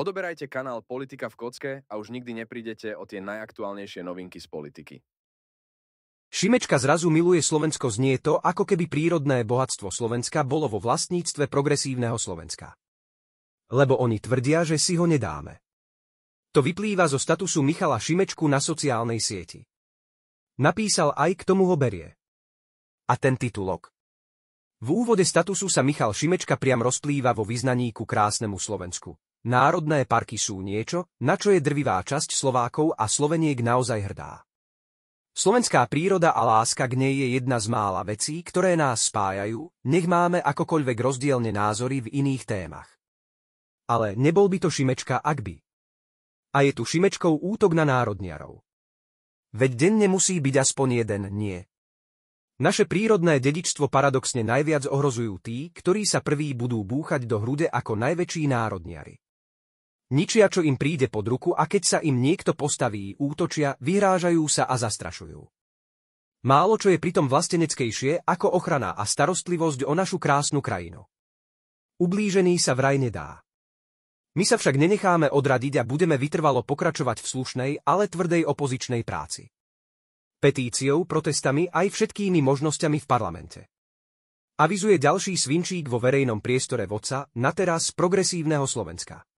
Odoberajte kanál Politika v kocke a už nikdy neprídete o tie najaktuálnejšie novinky z politiky. Šimečka zrazu miluje Slovensko znie to, ako keby prírodné bohatstvo Slovenska bolo vo vlastníctve progresívneho Slovenska. Lebo oni tvrdia, že si ho nedáme. To vyplýva zo statusu Michala Šimečku na sociálnej sieti. Napísal aj, k tomu ho berie. A ten titulok. V úvode statusu sa Michal Šimečka priam rozplýva vo vyznaní ku krásnemu Slovensku. Národné parky sú niečo, na čo je drvivá časť Slovákov a Sloveniek naozaj hrdá. Slovenská príroda a láska k nej je jedna z mála vecí, ktoré nás spájajú, nech máme akokoľvek rozdielne názory v iných témach. Ale nebol by to Šimečka, ak by. A je tu Šimečkov útok na národniarov. Veď denne musí byť aspoň jeden nie. Naše prírodné dedičstvo paradoxne najviac ohrozujú tí, ktorí sa prví budú búchať do hrude ako najväčší národniari. Ničia, čo im príde pod ruku a keď sa im niekto postaví, útočia, vyhrážajú sa a zastrašujú. Málo čo je pritom vlasteneckejšie ako ochrana a starostlivosť o našu krásnu krajinu. Ublížený sa vraj nedá. My sa však nenecháme odradiť a budeme vytrvalo pokračovať v slušnej, ale tvrdej opozičnej práci. Petíciou, protestami aj všetkými možnosťami v parlamente. Avizuje ďalší svinčík vo verejnom priestore voca na teraz progresívneho Slovenska.